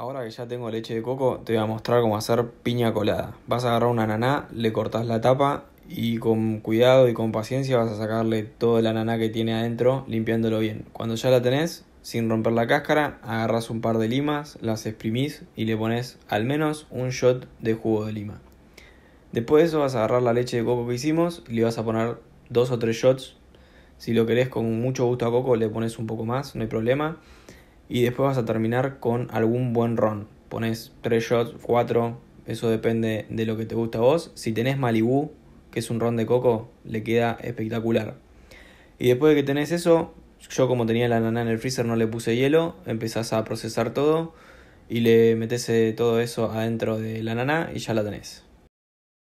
Ahora que ya tengo leche de coco, te voy a mostrar cómo hacer piña colada. Vas a agarrar una ananá, le cortas la tapa y con cuidado y con paciencia vas a sacarle toda la ananá que tiene adentro, limpiándolo bien. Cuando ya la tenés, sin romper la cáscara, agarras un par de limas, las exprimís y le pones al menos un shot de jugo de lima. Después de eso vas a agarrar la leche de coco que hicimos le vas a poner dos o tres shots. Si lo querés con mucho gusto a coco le pones un poco más, no hay problema y después vas a terminar con algún buen ron. Pones 3 shots, 4, eso depende de lo que te gusta a vos. Si tenés Malibú, que es un ron de coco, le queda espectacular. Y después de que tenés eso, yo como tenía la nana en el freezer no le puse hielo, empezás a procesar todo y le metes eh, todo eso adentro de la nana y ya la tenés.